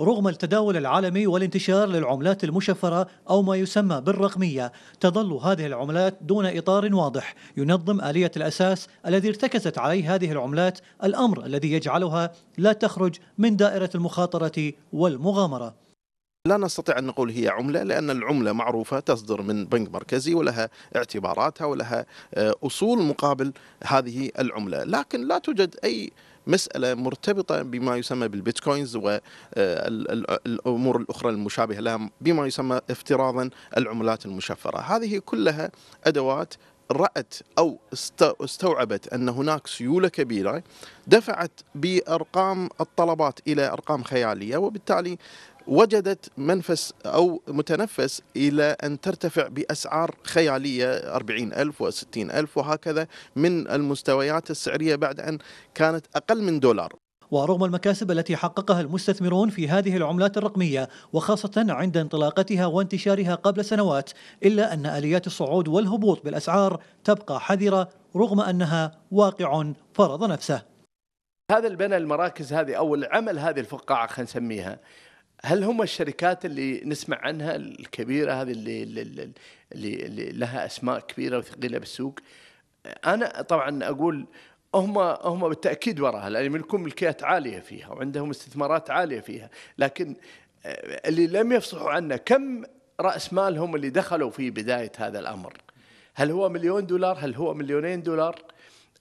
رغم التداول العالمي والانتشار للعملات المشفرة أو ما يسمى بالرقمية تظل هذه العملات دون إطار واضح ينظم آلية الأساس الذي ارتكزت عليه هذه العملات الأمر الذي يجعلها لا تخرج من دائرة المخاطرة والمغامرة لا نستطيع أن نقول هي عملة لأن العملة معروفة تصدر من بنك مركزي ولها اعتباراتها ولها آه، أصول مقابل هذه العملة لكن لا توجد أي مسألة مرتبطة بما يسمى بالبيتكوينز والأمور آه، الأخرى المشابهة لها بما يسمى افتراضا العملات المشفرة هذه كلها أدوات رأت أو استوعبت أن هناك سيولة كبيرة دفعت بأرقام الطلبات إلى أرقام خيالية وبالتالي وجدت منفس أو متنفس إلى أن ترتفع بأسعار خيالية 40 ألف 60 ألف وهكذا من المستويات السعرية بعد أن كانت أقل من دولار ورغم المكاسب التي حققها المستثمرون في هذه العملات الرقمية وخاصة عند انطلاقتها وانتشارها قبل سنوات إلا أن آليات الصعود والهبوط بالأسعار تبقى حذرة رغم أنها واقع فرض نفسه هذا البناء المراكز هذه أو العمل هذه الفقاعة خلينا نسميها هل هم الشركات اللي نسمع عنها الكبيرة هذه اللي, اللي, اللي, اللي لها أسماء كبيرة وثقيلة بالسوق أنا طبعا أقول هم هم بالتاكيد وراها لان يملكون ملكيات عاليه فيها وعندهم استثمارات عاليه فيها، لكن آه، اللي لم يفصحوا عنه كم راس مالهم اللي دخلوا في بدايه هذا الامر؟ هل هو مليون دولار؟ هل هو مليونين دولار؟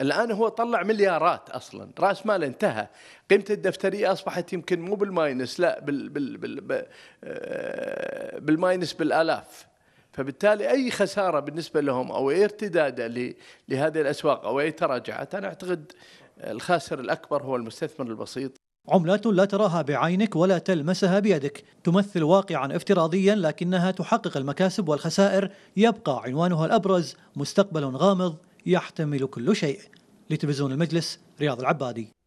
الان هو طلع مليارات اصلا، راس مال انتهى، قيمه الدفتريه اصبحت يمكن مو بالماينس لا بال بال بال آه، بالماينس بالالاف. فبالتالي أي خسارة بالنسبة لهم أو أي ارتداد لهذه الأسواق أو أي تراجعات أنا أعتقد الخاسر الأكبر هو المستثمر البسيط عملات لا تراها بعينك ولا تلمسها بيدك تمثل واقعا افتراضيا لكنها تحقق المكاسب والخسائر يبقى عنوانها الأبرز مستقبل غامض يحتمل كل شيء لتلفزيون المجلس رياض العبادي